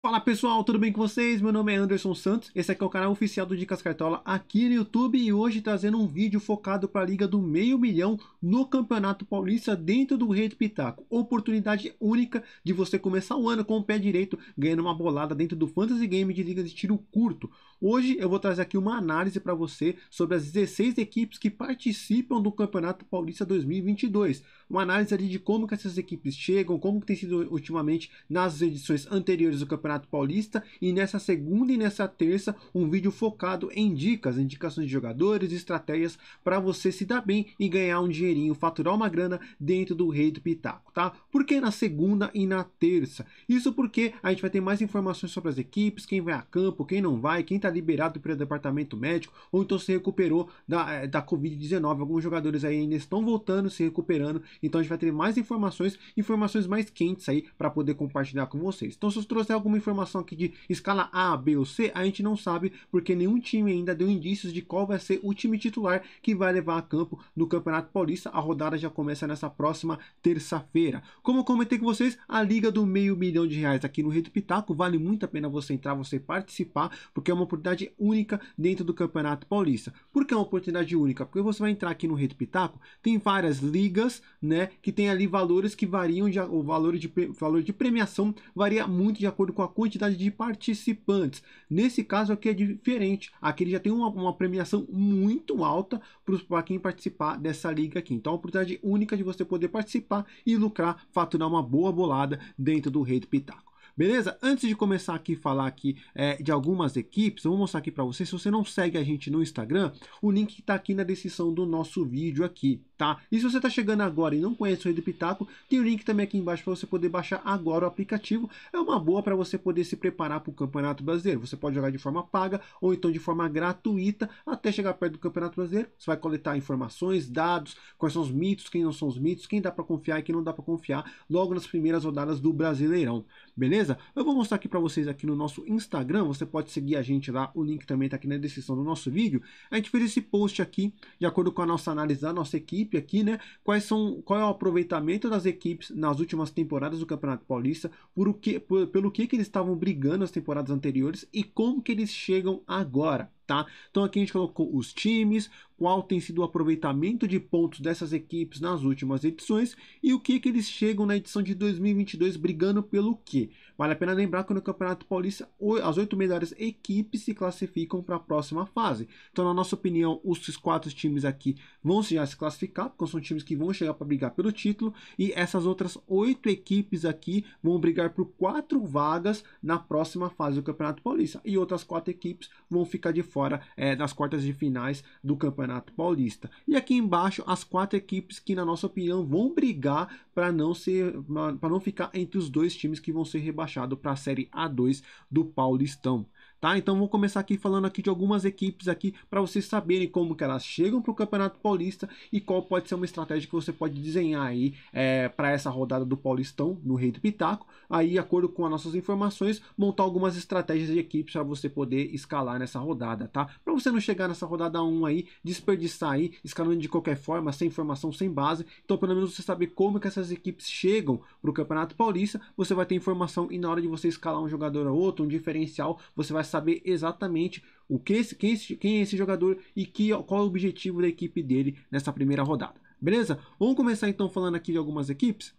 Fala pessoal, tudo bem com vocês? Meu nome é Anderson Santos, esse aqui é o canal oficial do Dicas Cartola aqui no YouTube e hoje trazendo um vídeo focado para a Liga do Meio Milhão no Campeonato Paulista dentro do Rei do Pitaco. Oportunidade única de você começar o ano com o pé direito ganhando uma bolada dentro do Fantasy Game de Liga de Tiro Curto. Hoje eu vou trazer aqui uma análise para você sobre as 16 equipes que participam do Campeonato Paulista 2022 uma análise ali de como que essas equipes chegam, como que tem sido ultimamente nas edições anteriores do Campeonato Paulista e nessa segunda e nessa terça um vídeo focado em dicas, indicações de jogadores, estratégias para você se dar bem e ganhar um dinheirinho, faturar uma grana dentro do Rei do Pitaco, tá? Por que na segunda e na terça? Isso porque a gente vai ter mais informações sobre as equipes, quem vai a campo, quem não vai, quem tá liberado pelo departamento médico ou então se recuperou da, eh, da Covid-19. Alguns jogadores aí ainda estão voltando, se recuperando então a gente vai ter mais informações, informações mais quentes aí para poder compartilhar com vocês. Então se eu trouxer alguma informação aqui de escala A, B ou C, a gente não sabe porque nenhum time ainda deu indícios de qual vai ser o time titular que vai levar a campo no Campeonato Paulista. A rodada já começa nessa próxima terça-feira. Como eu comentei com vocês, a liga do meio milhão de reais aqui no Rede Pitaco vale muito a pena você entrar, você participar, porque é uma oportunidade única dentro do Campeonato Paulista. Por que é uma oportunidade única? Porque você vai entrar aqui no Rede Pitaco, tem várias ligas né, que tem ali valores que variam, de, o valor de, valor de premiação varia muito de acordo com a quantidade de participantes. Nesse caso aqui é diferente, aqui ele já tem uma, uma premiação muito alta para quem participar dessa liga aqui. Então, a oportunidade única de você poder participar e lucrar, faturar uma boa bolada dentro do Rei do Pitaco. Beleza? Antes de começar aqui falar aqui é, de algumas equipes, eu vou mostrar aqui para você. Se você não segue a gente no Instagram, o link está aqui na descrição do nosso vídeo aqui. Tá? E se você está chegando agora e não conhece o Rei do Pitaco, tem o um link também aqui embaixo para você poder baixar agora o aplicativo. É uma boa para você poder se preparar para o Campeonato Brasileiro. Você pode jogar de forma paga ou então de forma gratuita até chegar perto do Campeonato Brasileiro. Você vai coletar informações, dados, quais são os mitos, quem não são os mitos, quem dá para confiar e quem não dá para confiar logo nas primeiras rodadas do Brasileirão. Beleza? Eu vou mostrar aqui para vocês aqui no nosso Instagram. Você pode seguir a gente lá. O link também está aqui na descrição do nosso vídeo. A gente fez esse post aqui de acordo com a nossa análise da nossa equipe equipe aqui, né? Quais são, qual é o aproveitamento das equipes nas últimas temporadas do Campeonato Paulista, por o que, por, pelo que, que eles estavam brigando nas temporadas anteriores e como que eles chegam agora. Tá? Então aqui a gente colocou os times, qual tem sido o aproveitamento de pontos dessas equipes nas últimas edições e o que, que eles chegam na edição de 2022 brigando pelo quê. Vale a pena lembrar que no Campeonato Paulista as oito melhores equipes se classificam para a próxima fase. Então, na nossa opinião, os quatro times aqui vão já se classificar, porque são times que vão chegar para brigar pelo título e essas outras oito equipes aqui vão brigar por quatro vagas na próxima fase do Campeonato Paulista e outras quatro equipes vão ficar de fora é, nas quartas de finais do Campeonato Campeonato Paulista. E aqui embaixo as quatro equipes que, na nossa opinião, vão brigar para não ser para não ficar entre os dois times que vão ser rebaixados para a Série A2 do Paulistão tá? Então vou começar aqui falando aqui de algumas equipes aqui para vocês saberem como que elas chegam para o Campeonato Paulista e qual pode ser uma estratégia que você pode desenhar aí é, para essa rodada do Paulistão no Rei do Pitaco. Aí, de acordo com as nossas informações, montar algumas estratégias de equipes para você poder escalar nessa rodada, tá? Para você não chegar nessa rodada 1 aí, desperdiçar aí, escalando de qualquer forma, sem informação, sem base. Então, pelo menos você saber como que essas equipes chegam para o Campeonato Paulista, você vai ter informação e na hora de você escalar um jogador ou outro, um diferencial, você vai saber exatamente o que esse, quem, esse, quem é esse jogador e que, qual é o objetivo da equipe dele nessa primeira rodada. Beleza? Vamos começar então falando aqui de algumas equipes.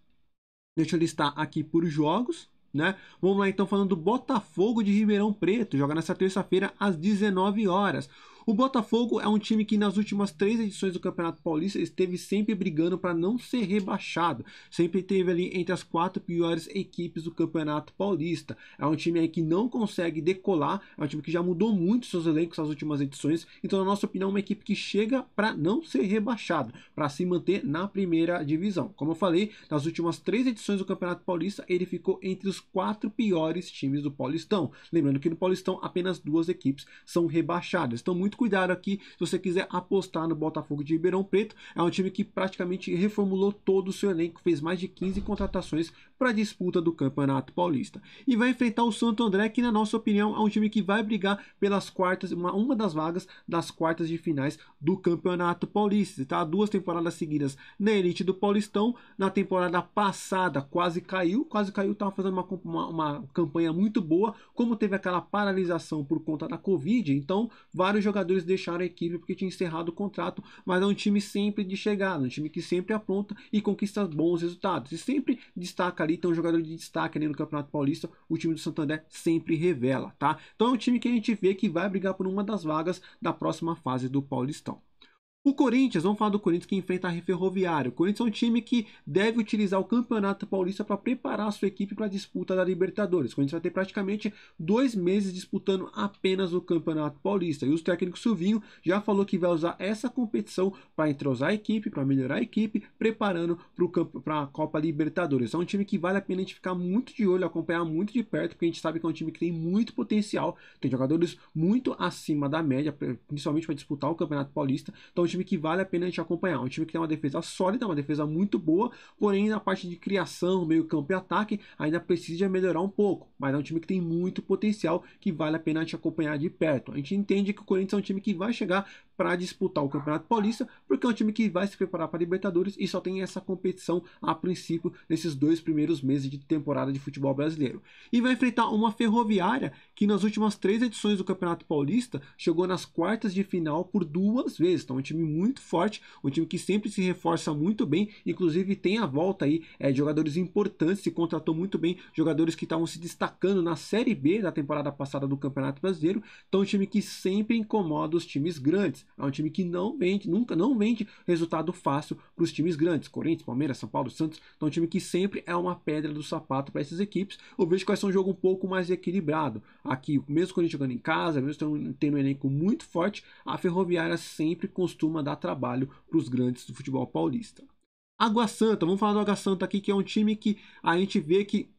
Deixa eu listar aqui por jogos, né? Vamos lá então falando do Botafogo de Ribeirão Preto, joga nessa terça-feira às 19 horas. O Botafogo é um time que nas últimas três edições do Campeonato Paulista esteve sempre brigando para não ser rebaixado, sempre esteve ali entre as quatro piores equipes do Campeonato Paulista. É um time que não consegue decolar, é um time que já mudou muito seus elencos nas últimas edições, então na nossa opinião é uma equipe que chega para não ser rebaixado, para se manter na primeira divisão. Como eu falei, nas últimas três edições do Campeonato Paulista ele ficou entre os quatro piores times do Paulistão. Lembrando que no Paulistão apenas duas equipes são rebaixadas, então muito cuidado aqui se você quiser apostar no Botafogo de Ribeirão Preto. É um time que praticamente reformulou todo o seu elenco, fez mais de 15 contratações para a disputa do Campeonato Paulista. E vai enfrentar o Santo André, que na nossa opinião é um time que vai brigar pelas quartas, uma, uma das vagas das quartas de finais do Campeonato Paulista. Está duas temporadas seguidas na elite do Paulistão. Na temporada passada quase caiu, quase caiu, estava fazendo uma, uma, uma campanha muito boa, como teve aquela paralisação por conta da Covid, então vários jogadores deixaram a equipe porque tinha encerrado o contrato, mas é um time sempre de chegada, um time que sempre apronta e conquista bons resultados. E sempre destaca Capivari tem um jogador de destaque ali no Campeonato Paulista, o time do Santander sempre revela, tá? Então é um time que a gente vê que vai brigar por uma das vagas da próxima fase do Paulistão. O Corinthians, vamos falar do Corinthians que enfrenta a Ferroviário. O Corinthians é um time que deve utilizar o Campeonato Paulista para preparar a sua equipe para a disputa da Libertadores. O Corinthians vai ter praticamente dois meses disputando apenas o Campeonato Paulista. E o técnico Silvinho já falou que vai usar essa competição para entrosar a equipe, para melhorar a equipe, preparando para a Copa Libertadores. É um time que vale a pena a gente ficar muito de olho, acompanhar muito de perto, porque a gente sabe que é um time que tem muito potencial, tem jogadores muito acima da média, principalmente para disputar o Campeonato Paulista. Então, time que vale a pena a gente acompanhar. Um time que tem uma defesa sólida, uma defesa muito boa, porém na parte de criação, meio campo e ataque, ainda precisa melhorar um pouco. Mas é um time que tem muito potencial que vale a pena a gente acompanhar de perto. A gente entende que o Corinthians é um time que vai chegar para disputar o Campeonato Paulista, porque é um time que vai se preparar para a Libertadores e só tem essa competição a princípio nesses dois primeiros meses de temporada de futebol brasileiro. E vai enfrentar uma ferroviária que nas últimas três edições do Campeonato Paulista chegou nas quartas de final por duas vezes. Então, é um time muito forte, um time que sempre se reforça muito bem, inclusive tem a volta aí é, jogadores importantes, se contratou muito bem jogadores que estavam se destacando na Série B da temporada passada do Campeonato Brasileiro. Então, é um time que sempre incomoda os times grandes é um time que não vende, nunca não vende resultado fácil para os times grandes. Corinthians, Palmeiras, São Paulo, Santos. Então, é um time que sempre é uma pedra do sapato para essas equipes. Eu vejo que vai ser um jogo um pouco mais equilibrado. Aqui, mesmo quando a gente jogando em casa, mesmo tendo um elenco muito forte, a Ferroviária sempre costuma dar trabalho para os grandes do futebol paulista. Água Santa, vamos falar do Água Santa aqui, que é um time que a gente vê que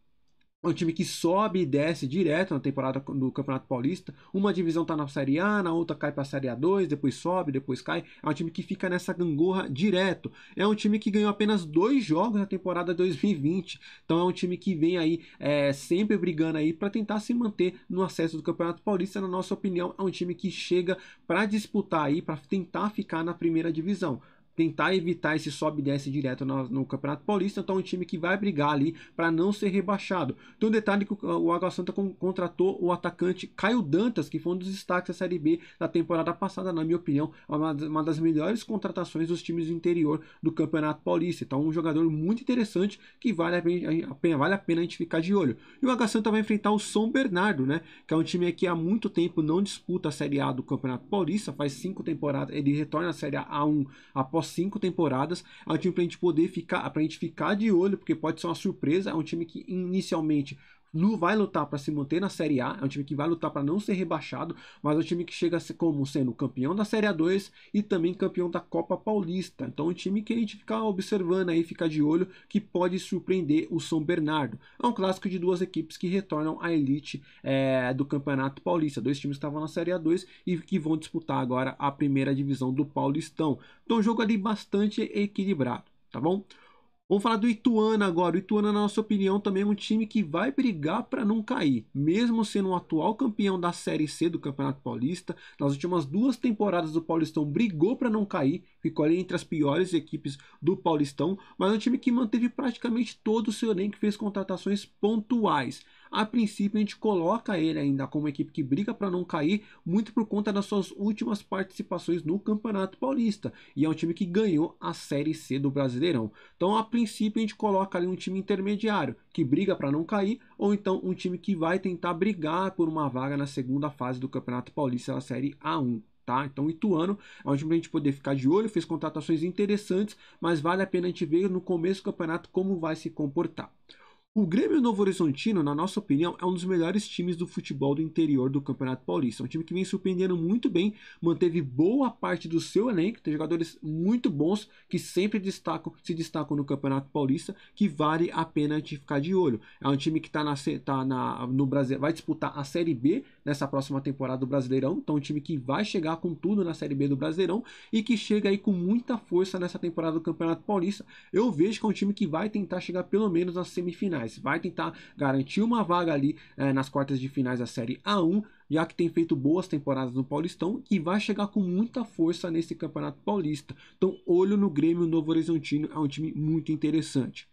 é um time que sobe e desce direto na temporada do Campeonato Paulista. Uma divisão está na Série A, na outra cai para a Série A2, depois sobe, depois cai. É um time que fica nessa gangorra direto. É um time que ganhou apenas dois jogos na temporada 2020. Então é um time que vem aí é, sempre brigando aí para tentar se manter no acesso do Campeonato Paulista. Na nossa opinião, é um time que chega para disputar aí, para tentar ficar na primeira divisão tentar evitar esse sobe e desce direto no, no Campeonato Paulista. Então, é um time que vai brigar ali para não ser rebaixado. Tem um detalhe que o, o Água Santa contratou o atacante Caio Dantas, que foi um dos destaques da Série B da temporada passada, na minha opinião, é uma, uma das melhores contratações dos times do interior do Campeonato Paulista. Então, é um jogador muito interessante que vale a pena, a pena, vale a, pena a gente ficar de olho. E o Água Santa vai enfrentar o São Bernardo, né? Que é um time que há muito tempo não disputa a Série A do Campeonato Paulista, faz cinco temporadas, ele retorna à Série A1 após cinco temporadas. É um time pra gente poder ficar, pra gente ficar de olho, porque pode ser uma surpresa. É um time que inicialmente Lu vai lutar para se manter na Série A, é um time que vai lutar para não ser rebaixado, mas é um time que chega como sendo campeão da Série A2 e também campeão da Copa Paulista. Então, é um time que a gente fica observando aí, fica de olho, que pode surpreender o São Bernardo. É um clássico de duas equipes que retornam à elite é, do Campeonato Paulista. Dois times que estavam na Série A2 e que vão disputar agora a primeira divisão do Paulistão. Então, um jogo ali bastante equilibrado, tá bom? Vamos falar do Ituano agora. O Ituano, na nossa opinião, também é um time que vai brigar para não cair. Mesmo sendo o atual campeão da Série C do Campeonato Paulista, nas últimas duas temporadas do Paulistão brigou para não cair, ficou ali entre as piores equipes do Paulistão, mas é um time que manteve praticamente todo o seu elenco e fez contratações pontuais. A princípio, a gente coloca ele ainda como equipe que briga para não cair, muito por conta das suas últimas participações no Campeonato Paulista. E é um time que ganhou a Série C do Brasileirão. Então, a princípio, a gente coloca ali um time intermediário que briga para não cair, ou então um time que vai tentar brigar por uma vaga na segunda fase do Campeonato Paulista na Série A1. Tá? Então, Ituano é um time para a gente poder ficar de olho, fez contratações interessantes, mas vale a pena a gente ver no começo do campeonato como vai se comportar. O Grêmio Novo Horizontino, na nossa opinião, é um dos melhores times do futebol do interior do Campeonato Paulista. É um time que vem surpreendendo muito bem, manteve boa parte do seu elenco, tem jogadores muito bons que sempre destacam, se destacam no Campeonato Paulista, que vale a pena a gente ficar de olho. É um time que está na, tá na, no Brasil, vai disputar a Série B nessa próxima temporada do Brasileirão. Então, um time que vai chegar com tudo na Série B do Brasileirão e que chega aí com muita força nessa temporada do Campeonato Paulista. Eu vejo que é um time que vai tentar chegar pelo menos nas semifinais, vai tentar garantir uma vaga ali é, nas quartas de finais da Série A1 já que tem feito boas temporadas no Paulistão e vai chegar com muita força nesse Campeonato Paulista. Então, olho no Grêmio Novo Horizontino, é um time muito interessante.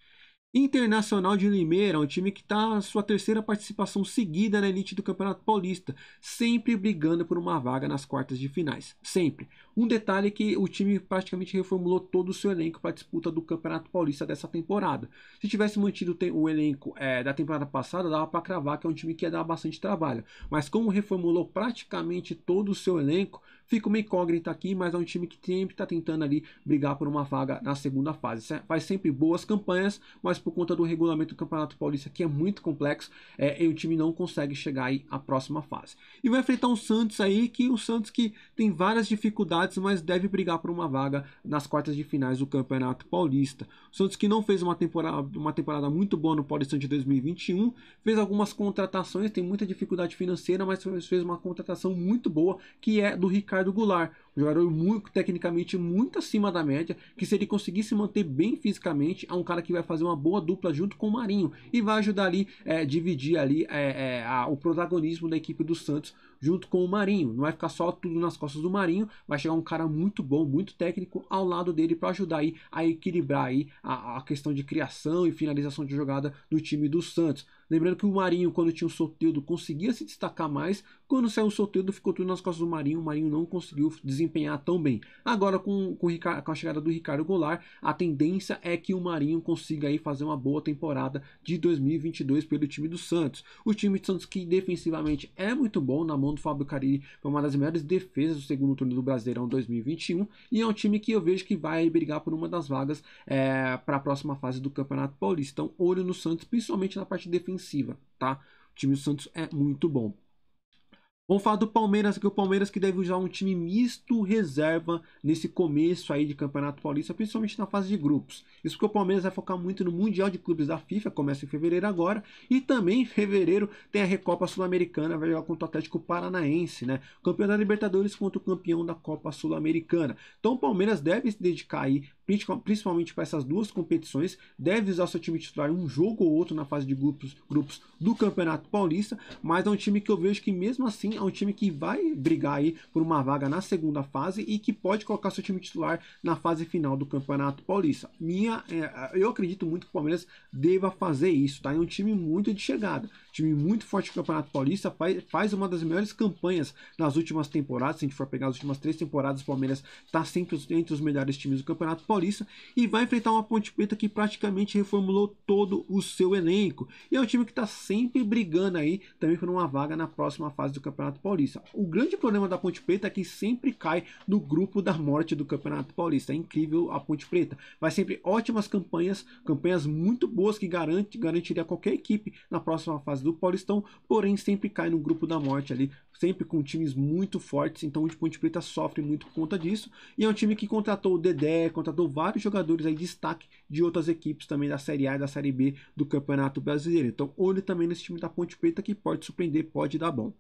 Internacional de Limeira, um time que está na sua terceira participação seguida na elite do Campeonato Paulista, sempre brigando por uma vaga nas quartas de finais, sempre. Um detalhe é que o time praticamente reformulou todo o seu elenco para a disputa do Campeonato Paulista dessa temporada. Se tivesse mantido o elenco é, da temporada passada, dava para cravar que é um time que ia dar bastante trabalho. Mas como reformulou praticamente todo o seu elenco, fica uma incógnita aqui, mas é um time que sempre está tentando ali brigar por uma vaga na segunda fase. Faz sempre boas campanhas, mas por conta do regulamento do Campeonato Paulista, que é muito complexo, é, o time não consegue chegar aí à próxima fase. E vai enfrentar um Santos aí, que o Santos que tem várias dificuldades mas deve brigar por uma vaga nas quartas de finais do Campeonato Paulista. O Santos, que não fez uma temporada, uma temporada muito boa no Paulistão de 2021, fez algumas contratações, tem muita dificuldade financeira, mas fez uma contratação muito boa, que é do Ricardo Goulart um jogador muito, tecnicamente muito acima da média, que se ele conseguir se manter bem fisicamente, é um cara que vai fazer uma boa dupla junto com o Marinho e vai ajudar ali, é, dividir ali é, é, a, o protagonismo da equipe do Santos junto com o Marinho. Não vai ficar só tudo nas costas do Marinho, vai chegar um cara muito bom, muito técnico ao lado dele para ajudar aí a equilibrar aí a, a, questão de criação e finalização de jogada do time do Santos. Lembrando que o Marinho, quando tinha o Soteldo, conseguia se destacar mais. Quando saiu o Soteldo, ficou tudo nas costas do Marinho. O Marinho não conseguiu desempenhar tão bem. Agora, com, com, Ricardo, com a chegada do Ricardo Goulart, a tendência é que o Marinho consiga aí fazer uma boa temporada de 2022 pelo time do Santos. O time do Santos que defensivamente é muito bom, na mão do Fábio Carilli, foi uma das melhores defesas do segundo turno do Brasileirão 2021. E é um time que eu vejo que vai brigar por uma das vagas é, eh, para a próxima fase do Campeonato Paulista. Então, olho no Santos, principalmente na parte defensiva ofensiva, tá? O time do Santos é muito bom. Vamos falar do Palmeiras, que o Palmeiras que deve usar um time misto reserva nesse começo aí de Campeonato Paulista, principalmente na fase de grupos. Isso porque o Palmeiras vai focar muito no Mundial de Clubes da FIFA, começa em fevereiro agora, e também em fevereiro tem a Recopa Sul-Americana, vai jogar contra o Atlético Paranaense, né? campeão da Libertadores contra o campeão da Copa Sul-Americana. Então o Palmeiras deve se dedicar aí principalmente para essas duas competições, deve usar seu time titular um jogo ou outro na fase de grupos, grupos do Campeonato Paulista, mas é um time que eu vejo que mesmo assim é um time que vai brigar aí por uma vaga na segunda fase e que pode colocar seu time titular na fase final do Campeonato Paulista. Minha, é, eu acredito muito que o Palmeiras deva fazer isso, tá? É um time muito de chegada time muito forte do Campeonato Paulista, faz uma das melhores campanhas nas últimas temporadas. Se a gente for pegar as últimas três temporadas, o Palmeiras está sempre entre os melhores times do Campeonato Paulista e vai enfrentar uma Ponte Preta que praticamente reformulou todo o seu elenco. E é um time que está sempre brigando aí também por uma vaga na próxima fase do Campeonato Paulista. O grande problema da Ponte Preta é que sempre cai no grupo da morte do Campeonato Paulista. É incrível a Ponte Preta. Vai sempre ótimas campanhas, campanhas muito boas que garante, garantiria qualquer equipe na próxima fase do do Paulistão, porém sempre cai no grupo da morte ali, sempre com times muito fortes, então o Ponte Preta sofre muito por conta disso. E é um time que contratou o Dedé, contratou vários jogadores aí de destaque de outras equipes também da Série A e da Série B do Campeonato Brasileiro. Então olhe também nesse time da Ponte Preta que pode surpreender, pode dar bom.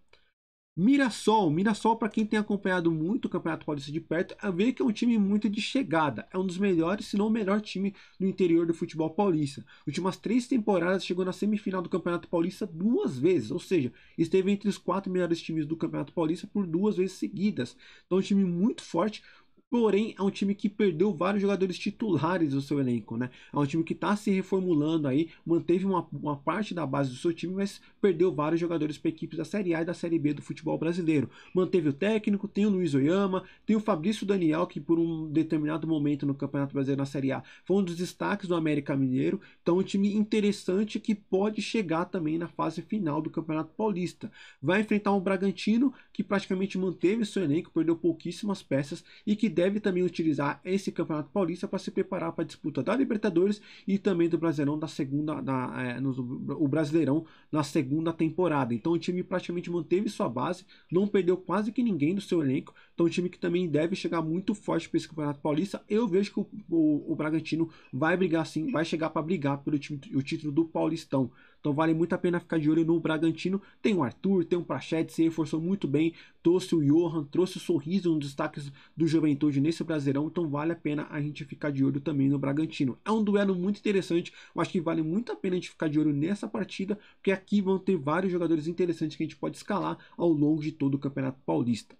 Mirassol, Mirassol para quem tem acompanhado muito o Campeonato Paulista de perto, vê que é um time muito de chegada, é um dos melhores, se não o melhor time do interior do futebol paulista. Últimas três temporadas chegou na semifinal do Campeonato Paulista duas vezes, ou seja, esteve entre os quatro melhores times do Campeonato Paulista por duas vezes seguidas. Então, é um time muito forte, Porém, é um time que perdeu vários jogadores titulares do seu elenco, né? É um time que está se reformulando aí, manteve uma, uma parte da base do seu time, mas perdeu vários jogadores para equipes da Série A e da Série B do futebol brasileiro. Manteve o técnico, tem o Luiz Oyama, tem o Fabrício Daniel, que por um determinado momento no Campeonato Brasileiro na Série A foi um dos destaques do América Mineiro. Então, é um time interessante que pode chegar também na fase final do Campeonato Paulista. Vai enfrentar um Bragantino que praticamente manteve seu elenco, perdeu pouquíssimas peças e que deve também utilizar esse Campeonato Paulista para se preparar para a disputa da Libertadores e também do Brasileirão da segunda, da, é, no, o Brasileirão na segunda temporada. Então o time praticamente manteve sua base, não perdeu quase que ninguém do seu elenco. Então um time que também deve chegar muito forte para esse Campeonato Paulista. Eu vejo que o, o, o Bragantino vai brigar sim, vai chegar para brigar pelo time, o título do Paulistão. Então vale muito a pena ficar de olho no Bragantino. Tem o Arthur, tem o Prachete, se reforçou muito bem, trouxe o Johan, trouxe o Sorriso, um dos destaques do Juventude nesse Brasileirão. Então vale a pena a gente ficar de olho também no Bragantino. É um duelo muito interessante, eu acho que vale muito a pena a gente ficar de olho nessa partida, porque aqui vão ter vários jogadores interessantes que a gente pode escalar ao longo de todo o Campeonato Paulista.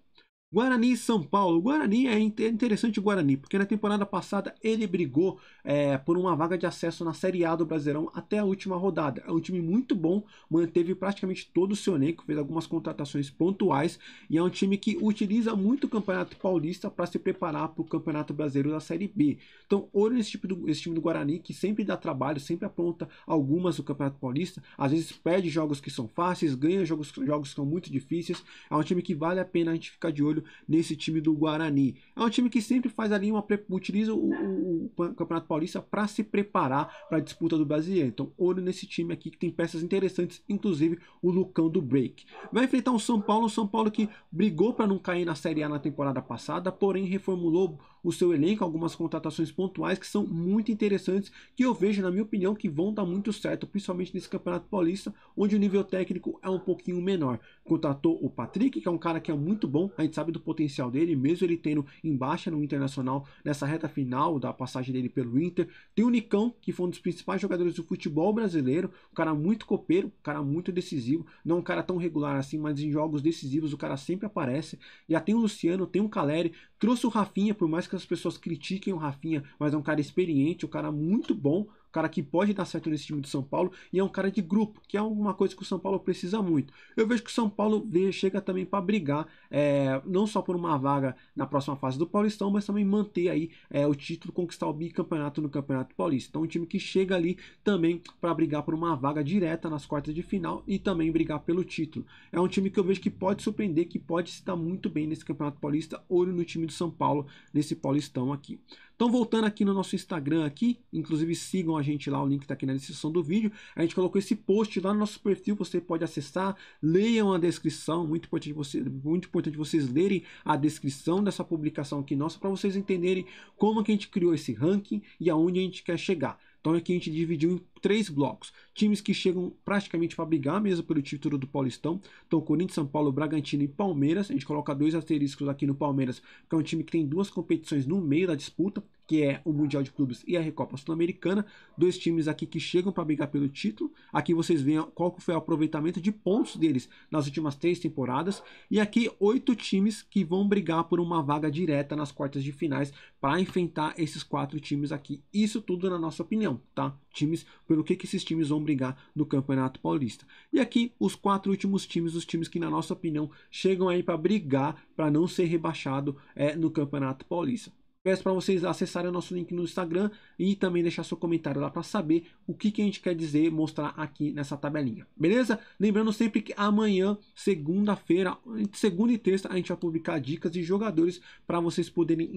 Guarani e São Paulo. O Guarani é, é interessante o Guarani, porque na temporada passada ele brigou é, por uma vaga de acesso na Série A do Brasileirão até a última rodada. É um time muito bom, manteve praticamente todo o seu elenco, fez algumas contratações pontuais e é um time que utiliza muito o Campeonato Paulista para se preparar para o Campeonato Brasileiro da Série B. Então, olho nesse tipo do, esse time do Guarani que sempre dá trabalho, sempre aponta algumas do Campeonato Paulista, às vezes perde jogos que são fáceis, ganha jogos, jogos que são muito difíceis. É um time que vale a pena a gente ficar de olho olho nesse time do Guarani. É um time que sempre faz ali uma utiliza o, o, o Campeonato Paulista para se preparar para a disputa do Brasileiro. Então, olho nesse time aqui que tem peças interessantes, inclusive o Lucão do Break. Vai enfrentar o São Paulo, o São Paulo que brigou para não cair na Série A na temporada passada, porém reformulou o seu elenco, algumas contratações pontuais que são muito interessantes, que eu vejo, na minha opinião, que vão dar muito certo, principalmente nesse Campeonato Paulista, onde o nível técnico é um pouquinho menor. Contratou o Patrick, que é um cara que é muito bom, a gente sabe do potencial dele, mesmo ele tendo embaixo no Internacional nessa reta final da passagem dele pelo Inter. Tem o Nicão, que foi um dos principais jogadores do futebol brasileiro, um cara muito copeiro, um cara muito decisivo, não um cara tão regular assim, mas em jogos decisivos o cara sempre aparece. Já tem o Luciano, tem o Caleri, trouxe o Rafinha, por mais que as pessoas critiquem o Rafinha, mas é um cara experiente, um cara muito bom cara que pode dar certo nesse time do São Paulo e é um cara de grupo, que é alguma coisa que o São Paulo precisa muito. Eu vejo que o São Paulo chega também para brigar, é, não só por uma vaga na próxima fase do Paulistão, mas também manter aí é, o título, conquistar o bicampeonato no Campeonato Paulista. Então, um time que chega ali também para brigar por uma vaga direta nas quartas de final e também brigar pelo título. É um time que eu vejo que pode surpreender, que pode se dar muito bem nesse Campeonato Paulista, olho no time do São Paulo nesse Paulistão aqui. Então voltando aqui no nosso Instagram aqui, inclusive sigam a gente lá, o link está aqui na descrição do vídeo. A gente colocou esse post lá no nosso perfil, você pode acessar, leiam a descrição, muito importante, você, muito importante vocês lerem a descrição dessa publicação aqui nossa para vocês entenderem como que a gente criou esse ranking e aonde a gente quer chegar. Então aqui é a gente dividiu em três blocos. Times que chegam praticamente para brigar mesmo pelo título do Paulistão. Então Corinthians, São Paulo, Bragantino e Palmeiras. A gente coloca dois asteriscos aqui no Palmeiras, que é um time que tem duas competições no meio da disputa que é o Mundial de Clubes e a Recopa Sul-Americana, dois times aqui que chegam para brigar pelo título. Aqui vocês veem qual foi o aproveitamento de pontos deles nas últimas três temporadas. E aqui oito times que vão brigar por uma vaga direta nas quartas de finais para enfrentar esses quatro times aqui. Isso tudo na nossa opinião, tá? Times, pelo que, que esses times vão brigar no Campeonato Paulista. E aqui os quatro últimos times, os times que na nossa opinião chegam aí para brigar para não ser rebaixado é, no Campeonato Paulista. Peço para vocês acessarem o nosso link no Instagram e também deixar seu comentário lá para saber o que, que a gente quer dizer mostrar aqui nessa tabelinha, beleza? Lembrando sempre que amanhã, segunda-feira, segunda e terça, a gente vai publicar dicas de jogadores para vocês poderem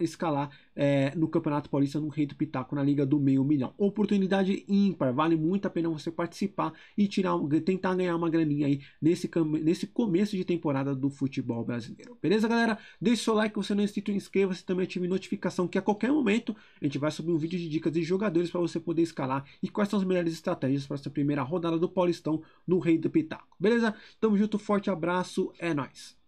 escalar, é, no Campeonato Paulista no Rei do Pitaco na Liga do Meio Milhão. Oportunidade ímpar, vale muito a pena você participar e tirar, tentar ganhar uma graninha aí nesse, nesse começo de temporada do futebol brasileiro, beleza, galera? Deixe seu like, se você não é inscrito, inscreva-se também ative notificação que a qualquer momento a gente vai subir um vídeo de dicas de jogadores para você poder escalar e quais são as melhores estratégias para essa primeira rodada do Paulistão no Rei do Pitaco. Beleza? Tamo junto, forte abraço, é nóis!